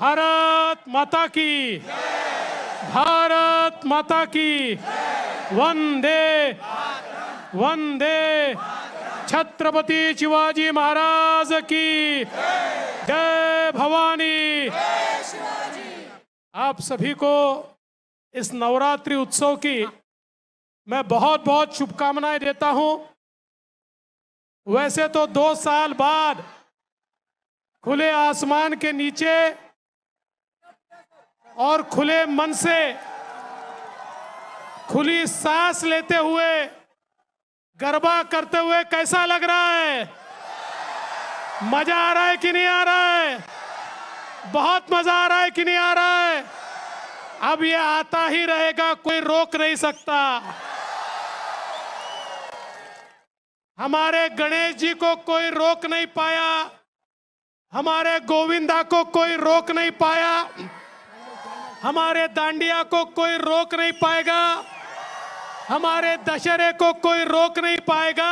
भारत माता की भारत माता की वंदे वंदे छत्रपति शिवाजी महाराज की जय भवानी आप सभी को इस नवरात्रि उत्सव की मैं बहुत बहुत शुभकामनाएं देता हूं वैसे तो दो साल बाद खुले आसमान के नीचे और खुले मन से खुली सांस लेते हुए गरबा करते हुए कैसा लग रहा है मजा आ रहा है कि नहीं आ रहा है बहुत मजा आ रहा है कि नहीं आ रहा है अब ये आता ही रहेगा कोई रोक नहीं सकता हमारे गणेश जी को कोई रोक नहीं पाया हमारे गोविंदा को कोई रोक नहीं पाया हमारे दांडिया को कोई रोक नहीं पाएगा हमारे दशहरे को कोई रोक नहीं पाएगा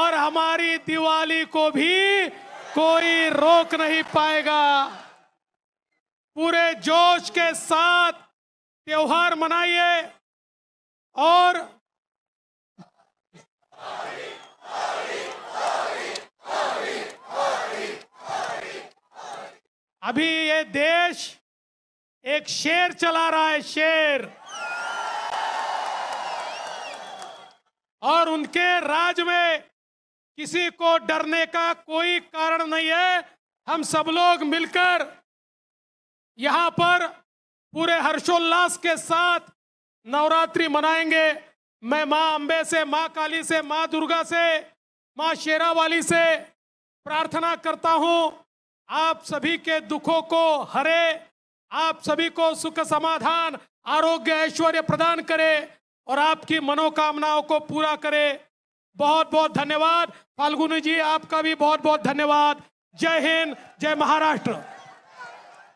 और हमारी दिवाली को भी कोई रोक नहीं पाएगा पूरे जोश के साथ त्योहार मनाइए और अभी ये देश एक शेर चला रहा है शेर और उनके राज में किसी को डरने का कोई कारण नहीं है हम सब लोग मिलकर यहां पर पूरे हर्षोल्लास के साथ नवरात्रि मनाएंगे मैं माँ अंबे से माँ काली से मां दुर्गा से माँ शेरावाली से प्रार्थना करता हूं आप सभी के दुखों को हरे आप सभी को सुख समाधान आरोग्य ऐश्वर्य प्रदान करे और आपकी मनोकामनाओं को पूरा करे बहुत बहुत धन्यवाद फाल्गुनी जी आपका भी बहुत बहुत धन्यवाद जय हिंद जय महाराष्ट्र